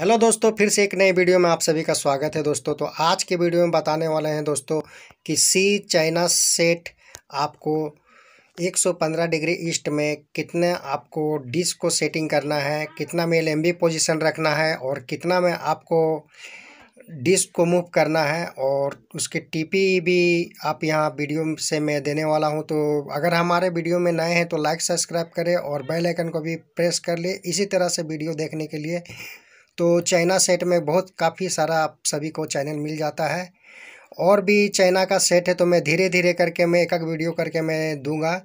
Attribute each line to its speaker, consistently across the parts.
Speaker 1: hello दोस्तों फिर से एक नए वीडियो में आप सभी का स्वागत है दोस्तों तो आज के वीडियो में बताने वाले हैं दोस्तों कि सी चाइना सेट आपको 115 डिग्री ईस्ट में कितने आपको डिस्क को सेटिंग करना है कितना मेल एम पोजीशन रखना है और कितना में आपको डिस्क को मूव करना है और उसके टीपी भी आप यहाँ वीडियो से मैं देने वाला हूँ तो अगर हमारे वीडियो में नए हैं तो लाइक सब्सक्राइब करें और बेल आइकन को भी प्रेस कर ले इसी तरह से वीडियो देखने के लिए तो चाइना सेट में बहुत काफ़ी सारा आप सभी को चैनल मिल जाता है और भी चाइना का सेट है तो मैं धीरे धीरे करके मैं एक एक वीडियो करके मैं दूंगा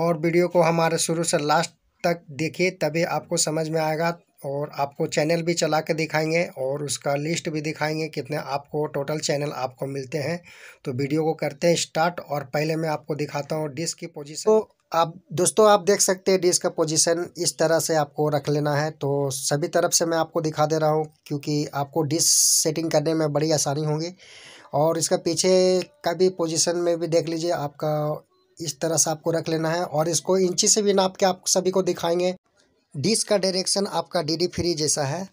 Speaker 1: और वीडियो को हमारे शुरू से लास्ट तक देखिए तभी आपको समझ में आएगा और आपको चैनल भी चला के दिखाएंगे और उसका लिस्ट भी दिखाएंगे कितने आपको टोटल चैनल आपको मिलते हैं तो वीडियो को करते हैं स्टार्ट और पहले मैं आपको दिखाता हूँ डिस्क की पोजिशन तो आप दोस्तों आप देख सकते हैं डिस्क का पोजीशन इस तरह से आपको रख लेना है तो सभी तरफ से मैं आपको दिखा दे रहा हूँ क्योंकि आपको डिस्क सेटिंग करने में बड़ी आसानी होगी और इसका पीछे का भी पोजीशन में भी देख लीजिए आपका इस तरह से आपको रख लेना है और इसको इंची से भी नाप के आप सभी को दिखाएंगे डिस्क का डायरेक्शन आपका डी डी फ्री जैसा है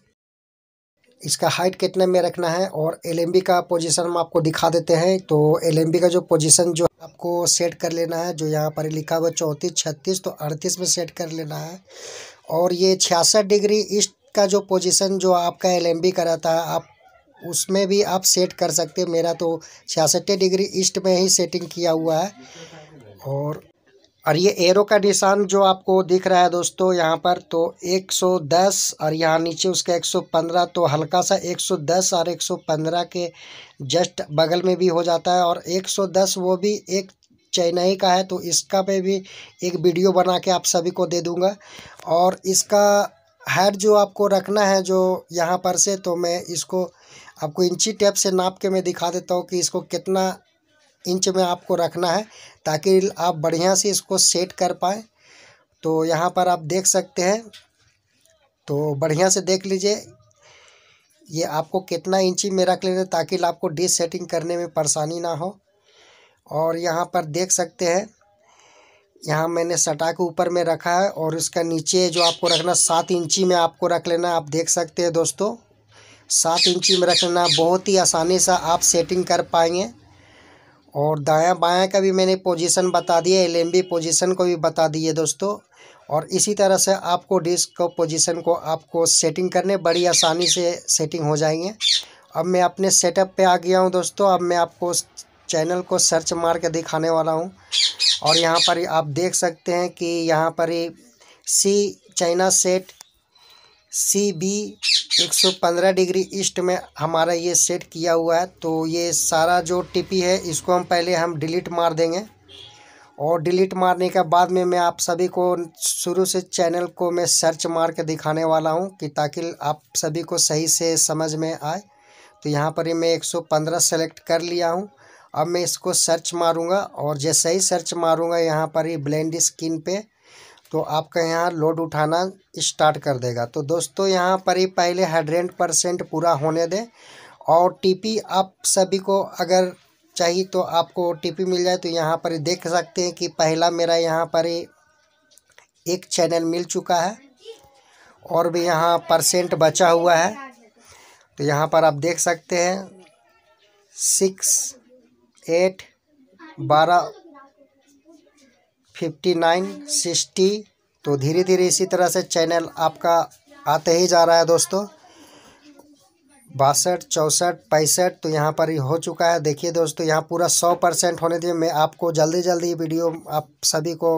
Speaker 1: इसका हाइट कितने में रखना है और एल का पोजीशन हम आपको दिखा देते हैं तो एल का जो पोजीशन जो आपको सेट कर लेना है जो यहाँ पर लिखा हुआ चौंतीस छत्तीस तो अड़तीस में सेट कर लेना है और ये छियासठ डिग्री ईस्ट का जो पोजीशन जो आपका एल का रहता है आप उसमें भी आप सेट कर सकते मेरा तो छियासठ डिग्री ईस्ट में ही सेटिंग किया हुआ है और और ये एरो का निशान जो आपको दिख रहा है दोस्तों यहाँ पर तो 110 और यहाँ नीचे उसका 115 तो हल्का सा 110 और 115 के जस्ट बगल में भी हो जाता है और 110 वो भी एक चेन्नई का है तो इसका पे भी एक वीडियो बना के आप सभी को दे दूँगा और इसका हेड जो आपको रखना है जो यहाँ पर से तो मैं इसको आपको इंची टेप से नाप के मैं दिखा देता हूँ कि इसको कितना इंच में आपको रखना है ताकि आप बढ़िया से इसको सेट कर पाएँ तो यहाँ पर आप देख सकते हैं तो बढ़िया से देख लीजिए ये आपको कितना इंची में रख लेना ताकि आपको डिस सेटिंग करने में परेशानी ना हो और यहाँ पर देख सकते हैं यहाँ मैंने सटा के ऊपर में रखा है और इसका नीचे जो आपको रखना सात इंची में आपको रख लेना आप देख सकते हैं दोस्तों सात इंची में रख लेना बहुत ही आसानी से आप सेटिंग कर पाएंगे और दाया बाया का भी मैंने पोजीशन बता दिया एल एम बी पोजीशन को भी बता दिए दोस्तों और इसी तरह से आपको डिस्क को पोजीशन को आपको सेटिंग करने बड़ी आसानी से सेटिंग हो जाएंगे अब मैं अपने सेटअप पे आ गया हूँ दोस्तों अब मैं आपको चैनल को सर्च मार के दिखाने वाला हूँ और यहाँ पर आप देख सकते हैं कि यहाँ पर C China set C B एक सौ पंद्रह डिग्री ईस्ट में हमारा ये सेट किया हुआ है तो ये सारा जो टिपी है इसको हम पहले हम डिलीट मार देंगे और डिलीट मारने के बाद में मैं आप सभी को शुरू से चैनल को मैं सर्च मार के दिखाने वाला हूँ कि ताकि आप सभी को सही से समझ में आए तो यहाँ पर ही मैं 115 सेलेक्ट कर लिया हूँ अब मैं इसको सर्च मारूँगा और जैसे ही सर्च मारूँगा यहाँ पर ही ब्लेंड स्किन पे तो आपका यहाँ लोड उठाना स्टार्ट कर देगा तो दोस्तों यहाँ पर ही पहले हंड्रेड परसेंट पूरा होने दें और टीपी आप सभी को अगर चाहिए तो आपको ओ मिल जाए तो यहाँ पर देख सकते हैं कि पहला मेरा यहाँ पर एक चैनल मिल चुका है और भी यहाँ परसेंट बचा हुआ है तो यहाँ पर आप देख सकते हैं सिक्स एट बारह फिफ्टी नाइन सिक्सटी तो धीरे धीरे इसी तरह से चैनल आपका आते ही जा रहा है दोस्तों बासठ चौंसठ पैंसठ तो यहाँ पर हो चुका है देखिए दोस्तों यहाँ पूरा सौ परसेंट होने दिए मैं आपको जल्दी जल्दी वीडियो आप सभी को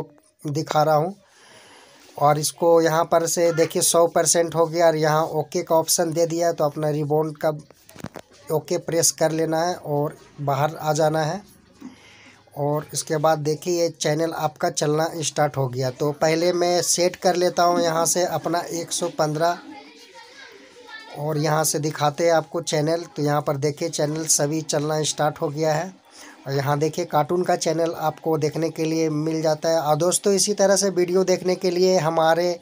Speaker 1: दिखा रहा हूँ और इसको यहाँ पर से देखिए सौ परसेंट हो गया और यहाँ ओके का ऑप्शन दे दिया है तो अपना रिबोन का ओके प्रेस कर लेना है और बाहर आ जाना है और इसके बाद देखिए ये चैनल आपका चलना स्टार्ट हो गया तो पहले मैं सेट कर लेता हूँ यहाँ से अपना 115 और यहाँ से दिखाते हैं आपको चैनल तो यहाँ पर देखिए चैनल सभी चलना स्टार्ट हो गया है और यहाँ देखिए कार्टून का चैनल आपको देखने के लिए मिल जाता है और दोस्तों इसी तरह से वीडियो देखने के लिए हमारे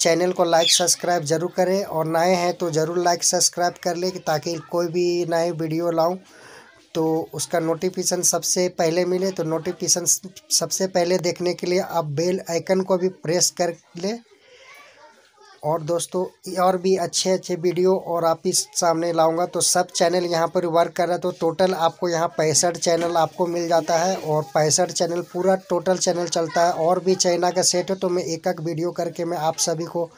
Speaker 1: चैनल को लाइक सब्सक्राइब ज़रूर करें और नए हैं तो ज़रूर लाइक सब्सक्राइब कर लें ताकि कोई भी नए वीडियो लाऊँ तो उसका नोटिफिकेशन सबसे पहले मिले तो नोटिफिकेशन सबसे पहले देखने के लिए आप बेल आइकन को भी प्रेस कर ले और दोस्तों और भी अच्छे अच्छे वीडियो और आप ही सामने लाऊंगा तो सब चैनल यहाँ पर वर्क कर रहा है तो टोटल आपको यहाँ पैंसठ चैनल आपको मिल जाता है और पैंसठ चैनल पूरा टोटल चैनल चलता है और भी चाइना का सेट है तो मैं एक एक वीडियो करके मैं आप सभी को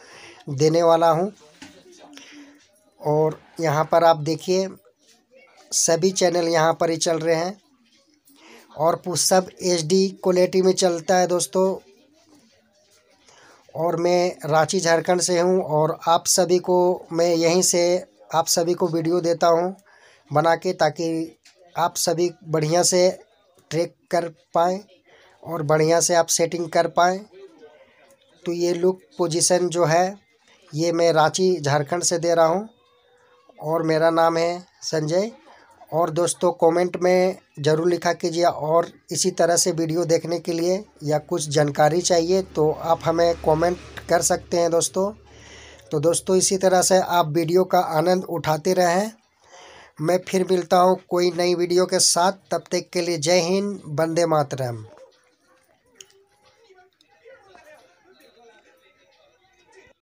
Speaker 1: देने वाला हूँ और यहाँ पर आप देखिए सभी चैनल यहाँ पर ही चल रहे हैं और सब एच डी क्वालिटी में चलता है दोस्तों और मैं रांची झारखंड से हूँ और आप सभी को मैं यहीं से आप सभी को वीडियो देता हूँ बना के ताकि आप सभी बढ़िया से ट्रैक कर पाएँ और बढ़िया से आप सेटिंग कर पाएँ तो ये लुक पोजीशन जो है ये मैं रांची झारखंड से दे रहा हूँ और मेरा नाम है संजय और दोस्तों कमेंट में ज़रूर लिखा कीजिए और इसी तरह से वीडियो देखने के लिए या कुछ जानकारी चाहिए तो आप हमें कमेंट कर सकते हैं दोस्तों तो दोस्तों इसी तरह से आप वीडियो का आनंद उठाते रहें मैं फिर मिलता हूँ कोई नई वीडियो के साथ तब तक के लिए जय हिंद वंदे मातरम